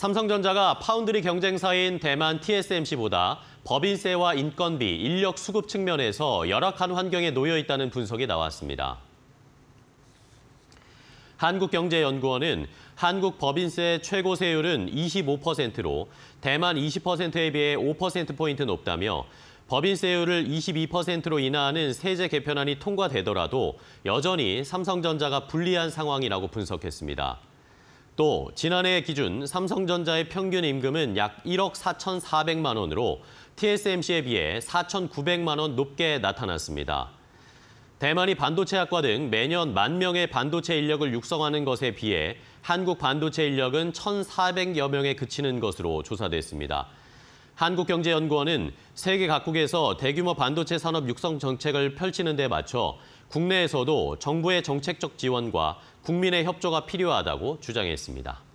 삼성전자가 파운드리 경쟁사인 대만 TSMC보다 법인세와 인건비, 인력 수급 측면에서 열악한 환경에 놓여 있다는 분석이 나왔습니다. 한국경제연구원은 한국 법인세 최고 세율은 25%로 대만 20%에 비해 5%포인트 높다며 법인세율을 22%로 인하하는 세제 개편안이 통과되더라도 여전히 삼성전자가 불리한 상황이라고 분석했습니다. 또 지난해 기준 삼성전자의 평균 임금은 약 1억 4,400만 원으로 TSMC에 비해 4,900만 원 높게 나타났습니다. 대만이 반도체 학과 등 매년 만 명의 반도체 인력을 육성하는 것에 비해 한국 반도체 인력은 1,400여 명에 그치는 것으로 조사됐습니다. 한국경제연구원은 세계 각국에서 대규모 반도체 산업 육성 정책을 펼치는 데 맞춰 국내에서도 정부의 정책적 지원과 국민의 협조가 필요하다고 주장했습니다.